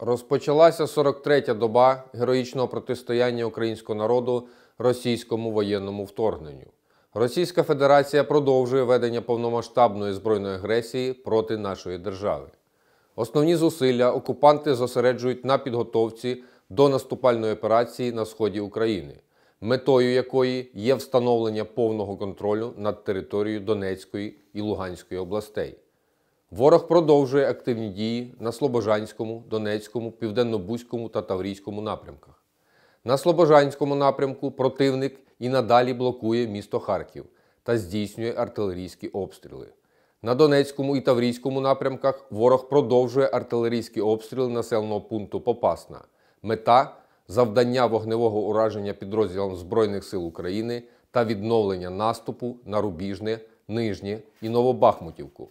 Розпочалася 43-та доба героїчного протистояння українського народу російському воєнному вторгненню. Російська Федерація продовжує ведення повномасштабної збройної агресії проти нашої держави. Основні зусилля окупанти зосереджують на підготовці до наступальної операції на сході України, метою якої є встановлення повного контролю над територією Донецької і Луганської областей. Ворог продовжує активні дії на Слобожанському, Донецькому, Південно-Бузькому та Таврійському напрямках. На Слобожанському напрямку противник і надалі блокує місто Харків та здійснює артилерійські обстріли. На Донецькому і Таврійському напрямках ворог продовжує артилерійські обстріли населеного пункту Попасна. Мета завдання вогневого ураження підрозділам Збройних сил України та відновлення наступу на Рубіжне, Нижнє і Новобахмутівку.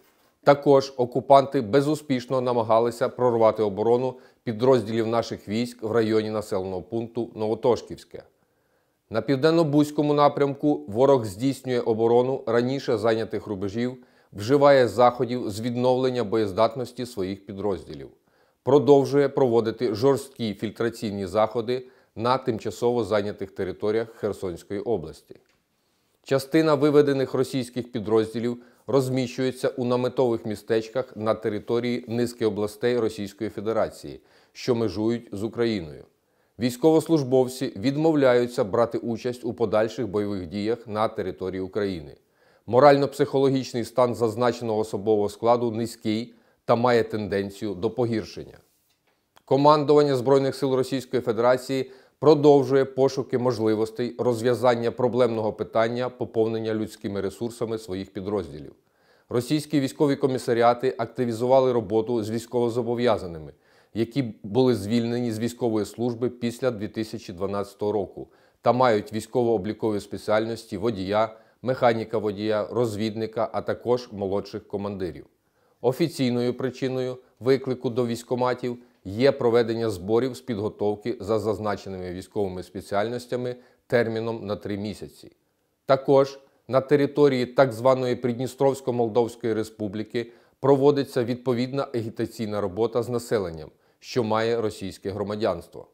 Також окупанти безуспішно намагалися прорвати оборону підрозділів наших військ в районі населеного пункту Новотошківське. На південно-бузькому напрямку ворог здійснює оборону раніше зайнятих рубежів, вживає заходів з відновлення боєздатності своїх підрозділів, продовжує проводити жорсткі фільтраційні заходи на тимчасово зайнятих територіях Херсонської області. Частина виведених російських підрозділів розміщується у наметових містечках на території низки областей Російської Федерації, що межують з Україною. Військовослужбовці відмовляються брати участь у подальших бойових діях на території України. Морально-психологічний стан зазначеного особового складу низький та має тенденцію до погіршення. Командування Збройних сил Російської Федерації продовжує пошуки можливостей розв'язання проблемного питання поповнення людськими ресурсами своїх підрозділів. Російські військові комісаріати активізували роботу з військовозобов'язаними, які були звільнені з військової служби після 2012 року та мають військово-облікові спеціальності водія, механіка водія, розвідника, а також молодших командирів. Офіційною причиною виклику до військоматів є проведення зборів з підготовки за зазначеними військовими спеціальностями терміном на три місяці. Також на території так званої Придністровсько-Молдовської Республіки проводиться відповідна агітаційна робота з населенням, що має російське громадянство.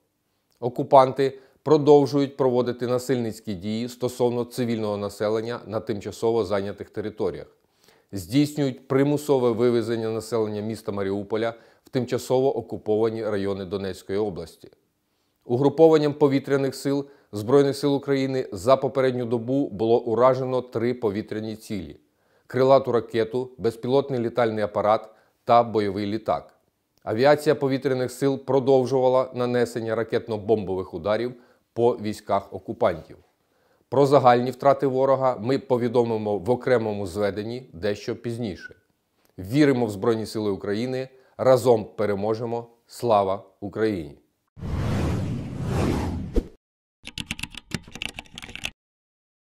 Окупанти продовжують проводити насильницькі дії стосовно цивільного населення на тимчасово зайнятих територіях здійснюють примусове вивезення населення міста Маріуполя в тимчасово окуповані райони Донецької області. Угрупованням повітряних сил Збройних сил України за попередню добу було уражено три повітряні цілі: крилату ракету, безпілотний літальний апарат та бойовий літак. Авіація повітряних сил продовжувала нанесення ракетно-бомбових ударів по військах окупантів. Про загальні втрати ворога ми повідомимо в окремому зведенні дещо пізніше. Віримо в Збройні Сили України. Разом переможемо! Слава Україні!